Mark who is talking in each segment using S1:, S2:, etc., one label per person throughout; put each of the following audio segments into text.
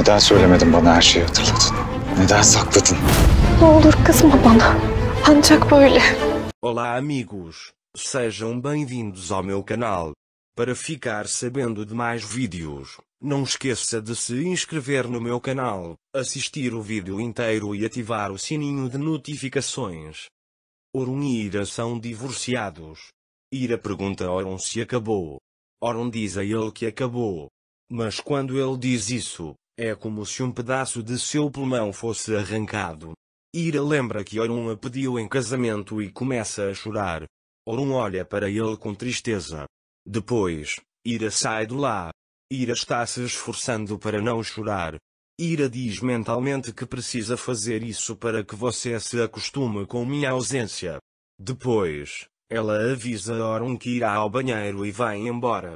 S1: Neden söylemedin bana her şeyi hatırladın? Neden sakladın? Ne olur kızma bana. Ancak böyle. Olá amigos. Sejam bem-vindos ao meu canal. Para ficar sabendo de mais vídeos, não esqueça de se inscrever no meu canal, assistir o vídeo inteiro e ativar o sininho de notificações. Orun e Ira são divorciados. Ira pergunta a Orun se acabou. Orun diz a ele que acabou. Mas quando ele diz isso, é como se um pedaço de seu pulmão fosse arrancado. Ira lembra que Orun a pediu em casamento e começa a chorar. Orun olha para ele com tristeza. Depois, Ira sai de lá. Ira está se esforçando para não chorar. Ira diz mentalmente que precisa fazer isso para que você se acostume com minha ausência. Depois, ela avisa Orun que irá ao banheiro e vai embora.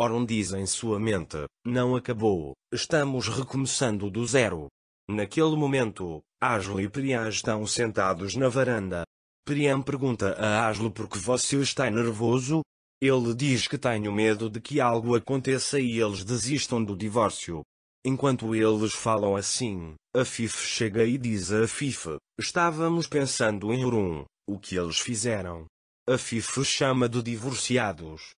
S1: Oron diz em sua mente: Não acabou, estamos recomeçando do zero. Naquele momento, Aslo e Priam estão sentados na varanda. Priam pergunta a Aslo por que você está nervoso? Ele diz que tenho medo de que algo aconteça e eles desistam do divórcio. Enquanto eles falam assim, a Fife chega e diz a Fife: Estávamos pensando em Urum, o que eles fizeram. A Fife chama de divorciados.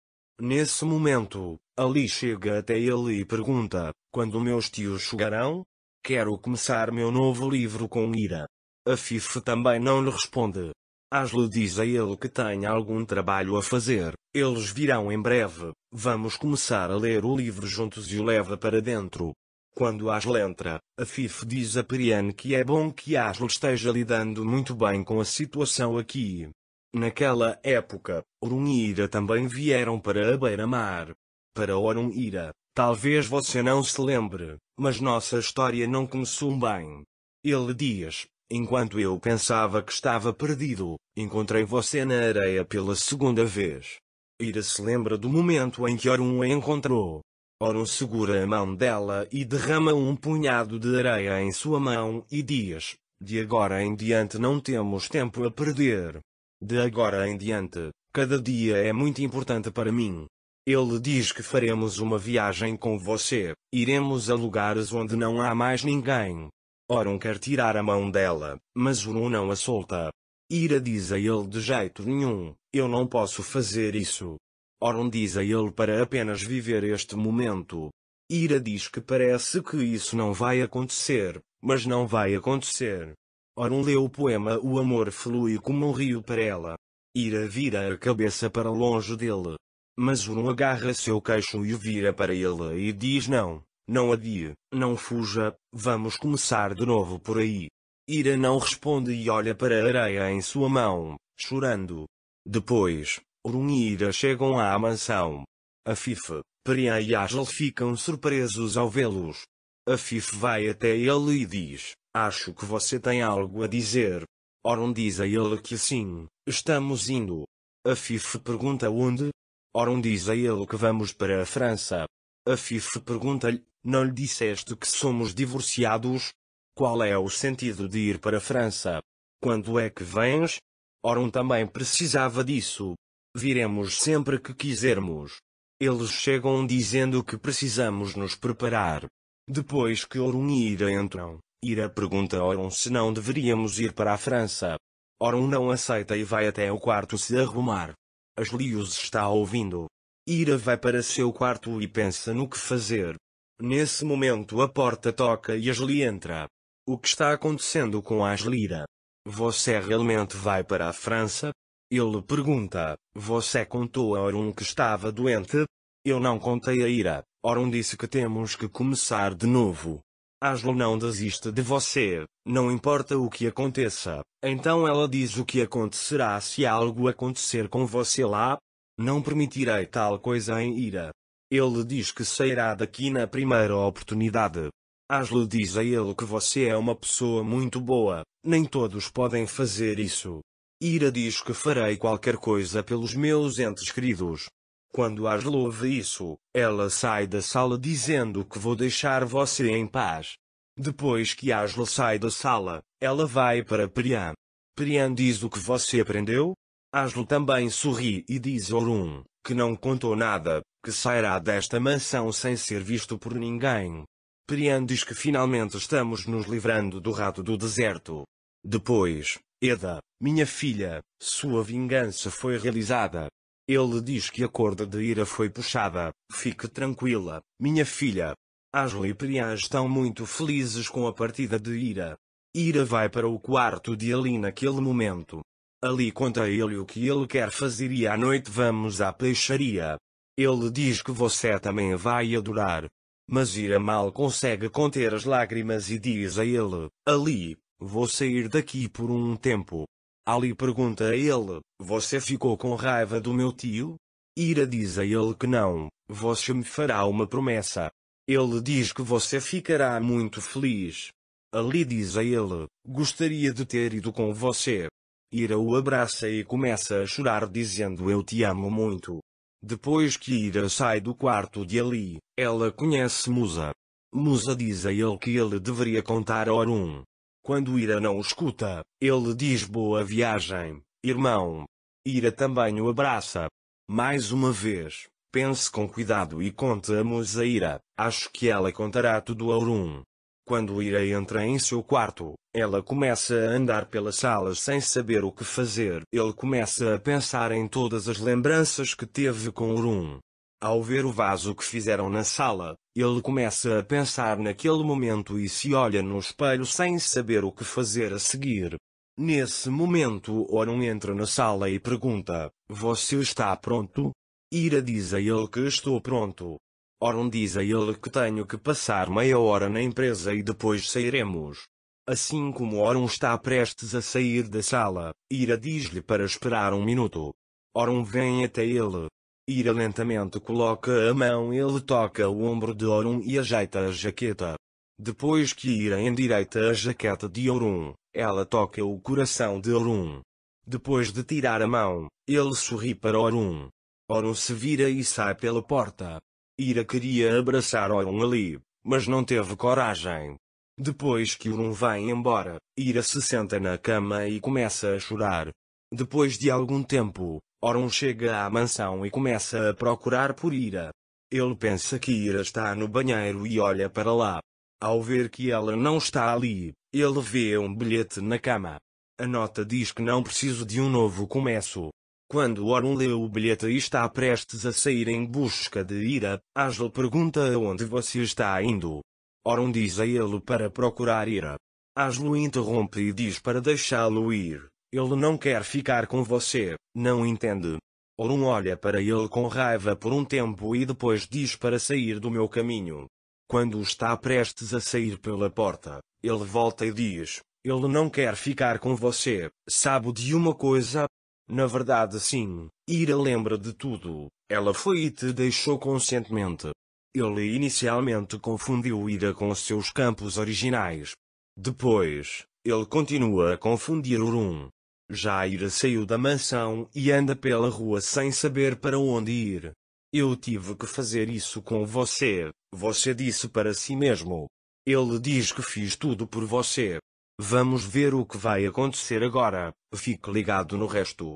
S1: Nesse momento, Ali chega até ele e pergunta, quando meus tios chegarão? Quero começar meu novo livro com ira. A Fife também não lhe responde. Asle diz a ele que tem algum trabalho a fazer, eles virão em breve, vamos começar a ler o livro juntos e o leva para dentro. Quando Asle entra, a Fife diz a Periane que é bom que Asle esteja lidando muito bem com a situação aqui, Naquela época, Orunira também vieram para a beira-mar. Para Orunira, talvez você não se lembre, mas nossa história não começou bem. Ele diz, Enquanto eu pensava que estava perdido, encontrei você na areia pela segunda vez. Ira se lembra do momento em que Orun a encontrou. Orun segura a mão dela e derrama um punhado de areia em sua mão e diz: De agora em diante não temos tempo a perder. De agora em diante, cada dia é muito importante para mim. Ele diz que faremos uma viagem com você, iremos a lugares onde não há mais ninguém. Oron quer tirar a mão dela, mas Uru não a solta. Ira diz a ele de jeito nenhum, eu não posso fazer isso. Oron diz a ele para apenas viver este momento. Ira diz que parece que isso não vai acontecer, mas não vai acontecer. Orun leu o poema O amor flui como um rio para ela. Ira vira a cabeça para longe dele. Mas Orun agarra seu queixo e o vira para ele e diz não, não adie, não fuja, vamos começar de novo por aí. Ira não responde e olha para a areia em sua mão, chorando. Depois, Orun e Ira chegam à mansão. A Fife, Peria e Ágil ficam surpresos ao vê-los. A Fife vai até ele e diz, Acho que você tem algo a dizer. Orun diz a ele que sim, estamos indo. A Fife pergunta onde? Orun diz a ele que vamos para a França. A Fife pergunta-lhe, não lhe disseste que somos divorciados? Qual é o sentido de ir para a França? Quando é que vens? Orun também precisava disso. Viremos sempre que quisermos. Eles chegam dizendo que precisamos nos preparar. Depois que Orun e Ira entram, Ira pergunta Orun se não deveríamos ir para a França. Orun não aceita e vai até o quarto se arrumar. Aslius está ouvindo. Ira vai para seu quarto e pensa no que fazer. Nesse momento a porta toca e Asli entra. O que está acontecendo com Asli Ira? Você realmente vai para a França? Ele pergunta. Você contou a Orun que estava doente? Eu não contei a Ira. Orun disse que temos que começar de novo. Aslo não desiste de você, não importa o que aconteça. Então ela diz o que acontecerá se algo acontecer com você lá. Não permitirei tal coisa em ira. Ele diz que sairá daqui na primeira oportunidade. Aslo diz a ele que você é uma pessoa muito boa, nem todos podem fazer isso. Ira diz que farei qualquer coisa pelos meus entes queridos. Quando Angela ouve isso, ela sai da sala dizendo que vou deixar você em paz. Depois que Aslo sai da sala, ela vai para Priam. Priam diz o que você aprendeu? Aslo também sorri e diz a Orun, que não contou nada, que sairá desta mansão sem ser visto por ninguém. Priam diz que finalmente estamos nos livrando do rato do deserto. Depois, Eda, minha filha, sua vingança foi realizada. Ele diz que a corda de ira foi puxada. Fique tranquila, minha filha. Ashley e Priya estão muito felizes com a partida de Ira. Ira vai para o quarto de Ali naquele momento. Ali conta a ele o que ele quer fazer e à noite vamos à peixaria. Ele diz que você também vai adorar. Mas Ira mal consegue conter as lágrimas e diz a ele, Ali, vou sair daqui por um tempo. Ali pergunta a ele: Você ficou com raiva do meu tio? Ira diz a ele que não, você me fará uma promessa. Ele diz que você ficará muito feliz. Ali diz a ele: Gostaria de ter ido com você. Ira o abraça e começa a chorar, dizendo: Eu te amo muito. Depois que Ira sai do quarto de Ali, ela conhece Musa. Musa diz a ele que ele deveria contar a Orun, quando Ira não o escuta, ele diz boa viagem, irmão. Ira também o abraça. Mais uma vez, pense com cuidado e conte a Ira. Acho que ela contará tudo a Urum. Quando Ira entra em seu quarto, ela começa a andar pela sala sem saber o que fazer. Ele começa a pensar em todas as lembranças que teve com Urum. Ao ver o vaso que fizeram na sala, ele começa a pensar naquele momento e se olha no espelho sem saber o que fazer a seguir. Nesse momento, Oron entra na sala e pergunta: Você está pronto? Ira diz a ele que estou pronto. Oron diz a ele que tenho que passar meia hora na empresa e depois sairemos. Assim como Oron está prestes a sair da sala, Ira diz-lhe para esperar um minuto. Oron vem até ele, Ira lentamente coloca a mão ele toca o ombro de Orun e ajeita a jaqueta. Depois que Ira endireita a jaqueta de Orun, ela toca o coração de Orun. Depois de tirar a mão, ele sorri para Orun. Orun se vira e sai pela porta. Ira queria abraçar Orun ali, mas não teve coragem. Depois que Orun vai embora, Ira se senta na cama e começa a chorar. Depois de algum tempo, Oron chega à mansão e começa a procurar por Ira. Ele pensa que Ira está no banheiro e olha para lá. Ao ver que ela não está ali, ele vê um bilhete na cama. A nota diz que não preciso de um novo começo. Quando Orun lê o bilhete e está prestes a sair em busca de Ira, Aslo pergunta aonde você está indo. Orun diz a ele para procurar Ira. Aslo interrompe e diz para deixá-lo ir, ele não quer ficar com você, não entende? Orun olha para ele com raiva por um tempo e depois diz para sair do meu caminho. Quando está prestes a sair pela porta, ele volta e diz: Ele não quer ficar com você, sabe de uma coisa? Na verdade, sim, Ira lembra de tudo. Ela foi e te deixou conscientemente. Ele inicialmente confundiu Ira com seus campos originais. Depois, ele continua a confundir Urum. Jaira saiu da mansão e anda pela rua sem saber para onde ir. Eu tive que fazer isso com você, você disse para si mesmo. Ele diz que fiz tudo por você. Vamos ver o que vai acontecer agora, fique ligado no resto.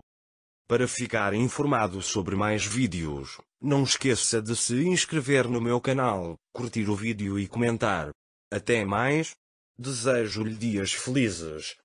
S1: Para ficar informado sobre mais vídeos, não esqueça de se inscrever no meu canal, curtir o vídeo e comentar. Até mais! Desejo-lhe dias felizes.